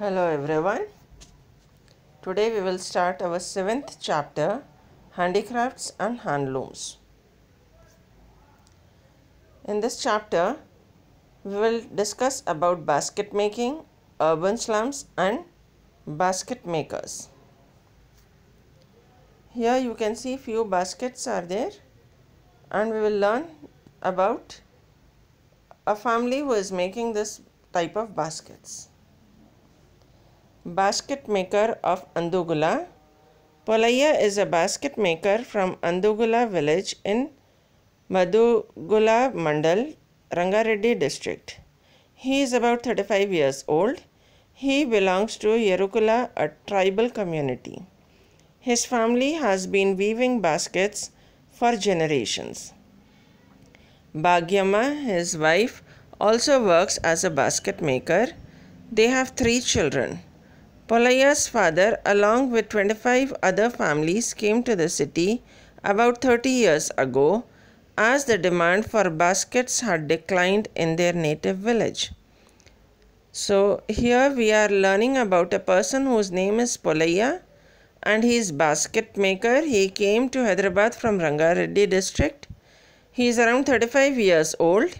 Hello everyone. Today we will start our seventh chapter Handicrafts and Handlooms. In this chapter we will discuss about basket making, urban slums and basket makers. Here you can see few baskets are there and we will learn about a family who is making this type of baskets. Basket maker of Andugula. Polaya is a basket maker from Andugula village in Madugula Mandal, Rangareddy district. He is about 35 years old. He belongs to Yerukula, a tribal community. His family has been weaving baskets for generations. Bhagyama, his wife, also works as a basket maker. They have three children. Polaya's father, along with 25 other families, came to the city about 30 years ago as the demand for baskets had declined in their native village. So, here we are learning about a person whose name is Polaya and he is basket maker. He came to Hyderabad from Rangareddy district. He is around 35 years old.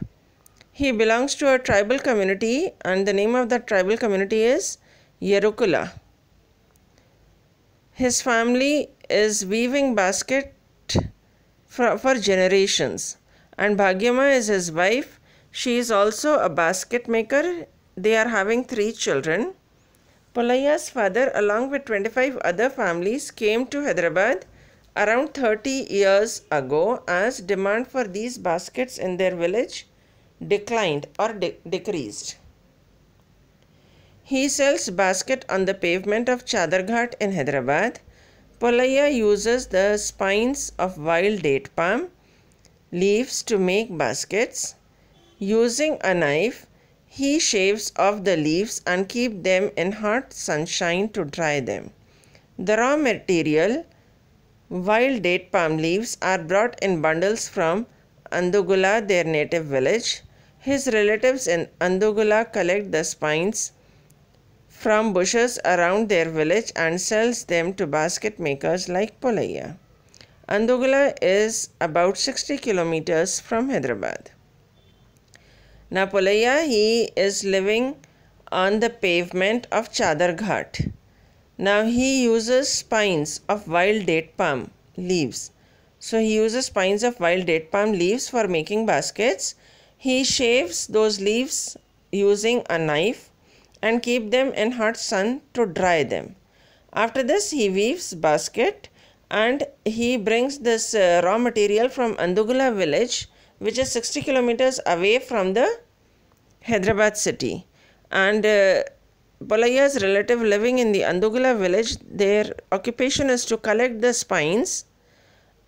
He belongs to a tribal community and the name of that tribal community is Yerukula. His family is weaving basket for, for generations and Bhagyama is his wife. She is also a basket maker. They are having three children. Palaya's father along with 25 other families came to Hyderabad around 30 years ago as demand for these baskets in their village declined or de decreased. He sells basket on the pavement of Chadarghat in Hyderabad. Polaya uses the spines of wild date palm leaves to make baskets. Using a knife, he shaves off the leaves and keep them in hot sunshine to dry them. The raw material, wild date palm leaves, are brought in bundles from Andugula, their native village. His relatives in Andugula collect the spines from bushes around their village and sells them to basket makers like Polaiya. Andogla is about 60 kilometers from Hyderabad. Now Polaiya, he is living on the pavement of Chadar Ghat. Now he uses spines of wild date palm leaves. So he uses spines of wild date palm leaves for making baskets. He shaves those leaves using a knife and keep them in hot sun to dry them. After this, he weaves basket and he brings this uh, raw material from Andugula village, which is 60 kilometers away from the Hyderabad city. And uh, relative living in the Andugula village, their occupation is to collect the spines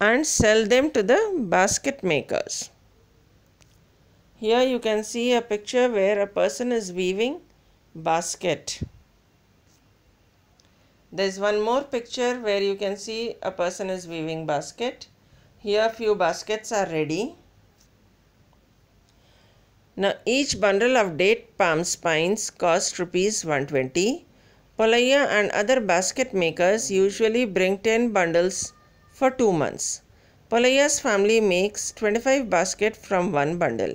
and sell them to the basket makers. Here you can see a picture where a person is weaving basket there is one more picture where you can see a person is weaving basket here few baskets are ready now each bundle of date palm spines cost rupees 120 Palaya and other basket makers usually bring 10 bundles for 2 months. Palaya's family makes 25 baskets from one bundle.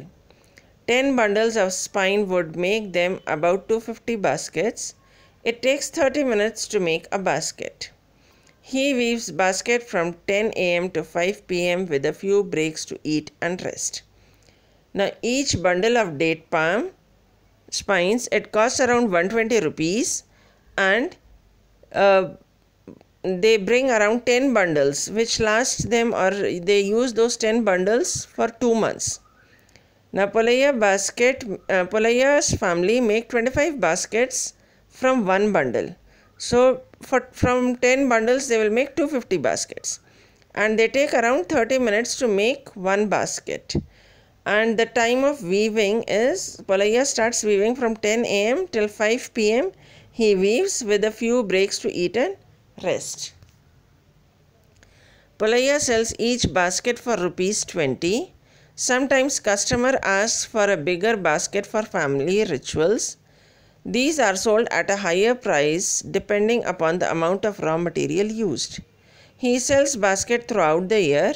10 bundles of spine would make them about 250 baskets. It takes 30 minutes to make a basket. He weaves basket from 10 a.m. to 5 p.m. with a few breaks to eat and rest. Now each bundle of date palm spines it costs around 120 rupees and uh, they bring around 10 bundles which lasts them or they use those 10 bundles for 2 months. Now Palaya basket, uh, family make 25 baskets from one bundle. So for, from 10 bundles they will make 250 baskets and they take around 30 minutes to make one basket. And the time of weaving is Palaya starts weaving from 10 a.m. till 5 p.m. He weaves with a few breaks to eat and rest. Palaya sells each basket for rupees 20 Sometimes customer asks for a bigger basket for family rituals. These are sold at a higher price depending upon the amount of raw material used. He sells basket throughout the year.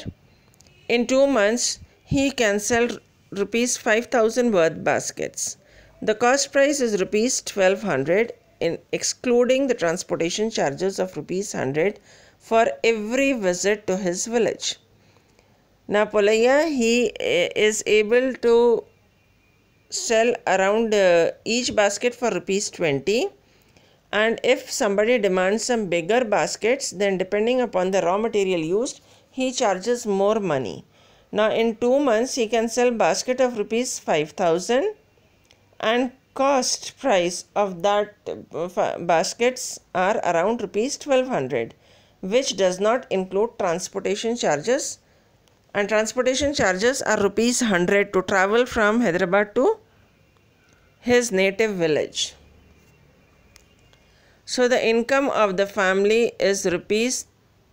In 2 months, he can sell rupees 5000 worth baskets. The cost price is rupees 1200 in excluding the transportation charges of rupees 100 for every visit to his village. Napolaya, he eh, is able to sell around uh, each basket for rupees 20 and if somebody demands some bigger baskets then depending upon the raw material used he charges more money now in 2 months he can sell basket of rupees 5000 and cost price of that uh, baskets are around rupees 1200 which does not include transportation charges and transportation charges are rupees 100 to travel from Hyderabad to his native village. So the income of the family is rupees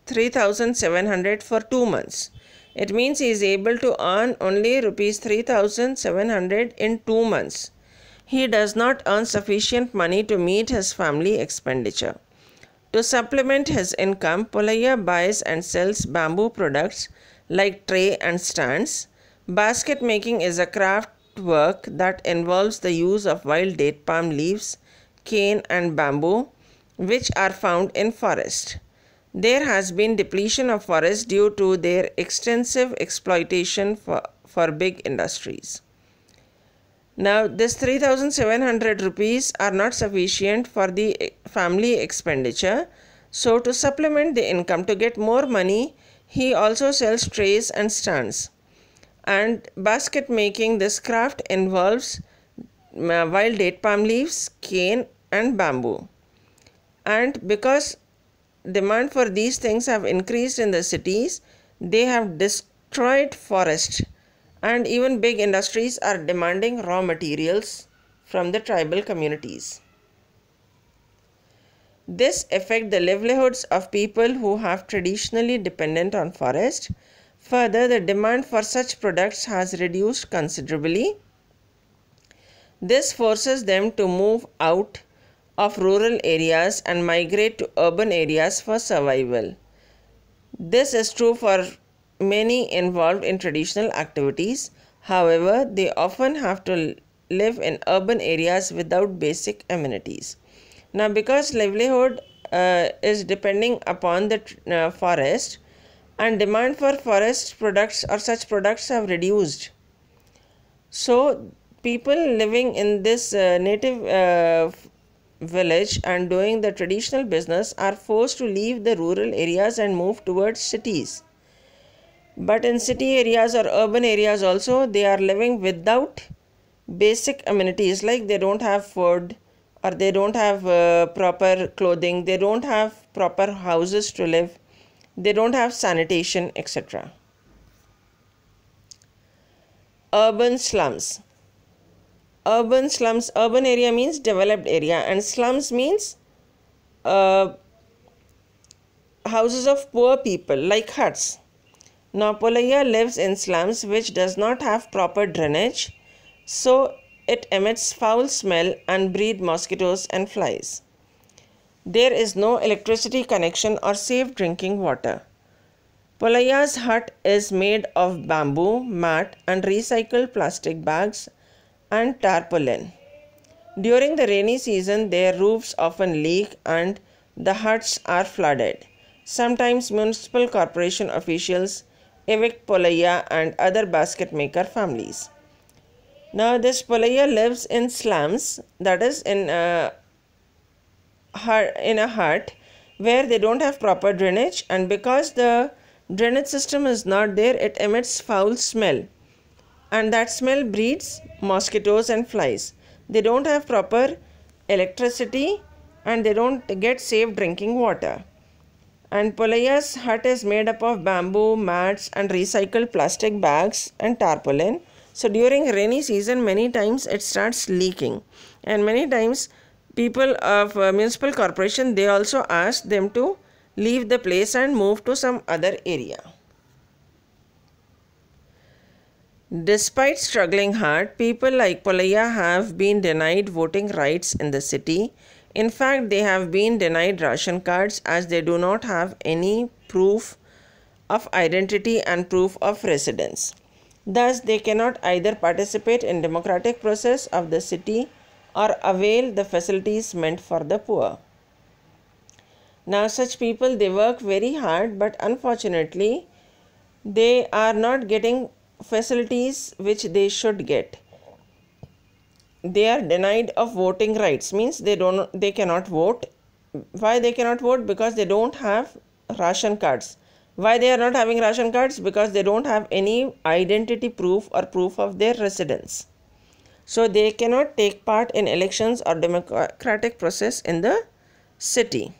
3700 for 2 months. It means he is able to earn only rupees 3700 in 2 months. He does not earn sufficient money to meet his family expenditure. To supplement his income, Poliya buys and sells bamboo products like tray and stands. Basket making is a craft work that involves the use of wild date palm leaves, cane and bamboo which are found in forest. There has been depletion of forest due to their extensive exploitation for, for big industries. Now this 3700 rupees are not sufficient for the eh, family expenditure. So to supplement the income to get more money, he also sells trays and stands. And basket making, this craft involves wild date palm leaves, cane and bamboo. And because demand for these things have increased in the cities, they have destroyed forest and even big industries are demanding raw materials from the tribal communities. This affects the livelihoods of people who have traditionally dependent on forest. Further, the demand for such products has reduced considerably. This forces them to move out of rural areas and migrate to urban areas for survival. This is true for many involved in traditional activities. However, they often have to live in urban areas without basic amenities. Now, because livelihood uh, is depending upon the uh, forest and demand for forest products or such products have reduced. So, people living in this uh, native uh, village and doing the traditional business are forced to leave the rural areas and move towards cities. But in city areas or urban areas also, they are living without basic amenities like they don't have food, or they don't have uh, proper clothing, they don't have proper houses to live, they don't have sanitation, etc. Urban slums. Urban slums, urban area means developed area, and slums means uh, houses of poor people like huts. Naupalaya lives in slums which does not have proper drainage, so it emits foul smell and breeds mosquitoes and flies. There is no electricity connection or safe drinking water. Polaya's hut is made of bamboo, mat, and recycled plastic bags and tarpaulin. During the rainy season, their roofs often leak and the huts are flooded. Sometimes municipal corporation officials evict Polaya and other basket maker families. Now this Palaya lives in slums, that is in uh, a, in a hut where they don't have proper drainage and because the drainage system is not there, it emits foul smell and that smell breeds mosquitoes and flies. They don't have proper electricity and they don't get safe drinking water. And Polaya's hut is made up of bamboo, mats and recycled plastic bags and tarpaulin. So during rainy season, many times it starts leaking, and many times people of uh, municipal corporation they also ask them to leave the place and move to some other area. Despite struggling hard, people like Polaya have been denied voting rights in the city. In fact, they have been denied ration cards as they do not have any proof of identity and proof of residence. Thus, they cannot either participate in democratic process of the city or avail the facilities meant for the poor. Now, such people, they work very hard but unfortunately, they are not getting facilities which they should get they are denied of voting rights means they don't they cannot vote why they cannot vote because they don't have ration cards why they are not having ration cards? Because they don't have any identity proof or proof of their residence. So they cannot take part in elections or democratic process in the city.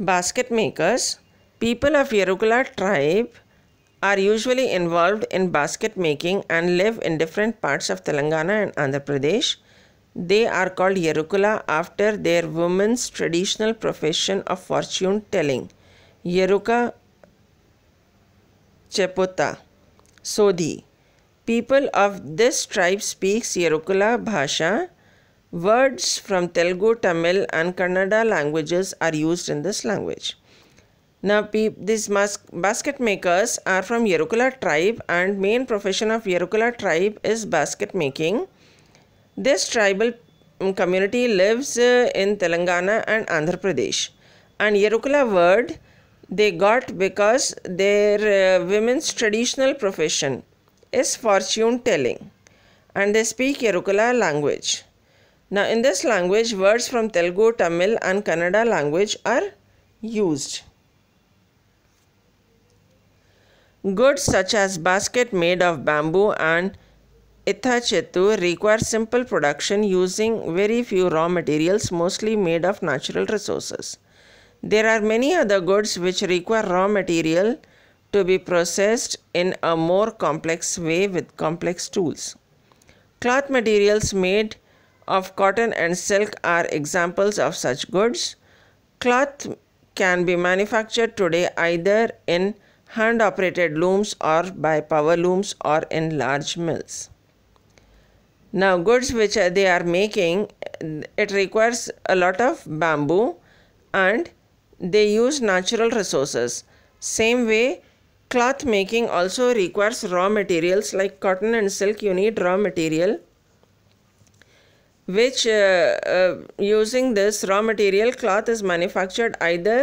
Basket makers. People of Yerukula tribe are usually involved in basket making and live in different parts of Telangana and Andhra Pradesh. They are called Yerukula after their women's traditional profession of fortune telling. Yeruka Chepota Sodhi. People of this tribe speaks Yerukula Bhasha. Words from Telugu, Tamil and Kannada languages are used in this language. Now, these basket makers are from Yerukula tribe and main profession of Yerukula tribe is basket making. This tribal um, community lives uh, in Telangana and Andhra Pradesh. And Yerukula word they got because their uh, women's traditional profession is fortune telling and they speak Yerukula language. Now in this language words from Telugu, Tamil and Kannada language are used. Goods such as basket made of bamboo and Ethachetu requires simple production using very few raw materials, mostly made of natural resources. There are many other goods which require raw material to be processed in a more complex way with complex tools. Cloth materials made of cotton and silk are examples of such goods. Cloth can be manufactured today either in hand operated looms or by power looms or in large mills. Now goods which they are making it requires a lot of bamboo and they use natural resources. Same way cloth making also requires raw materials like cotton and silk you need raw material which uh, uh, using this raw material cloth is manufactured either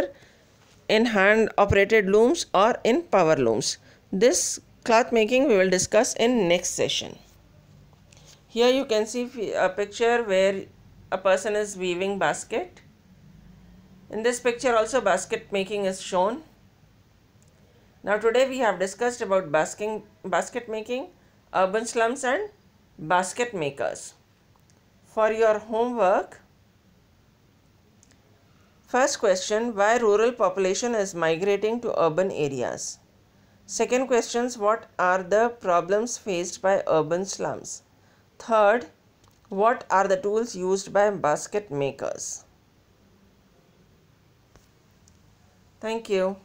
in hand operated looms or in power looms. This cloth making we will discuss in next session here you can see a picture where a person is weaving basket in this picture also basket making is shown now today we have discussed about basking basket making urban slums and basket makers for your homework First question, why rural population is migrating to urban areas? Second questions, what are the problems faced by urban slums? Third, what are the tools used by basket makers? Thank you.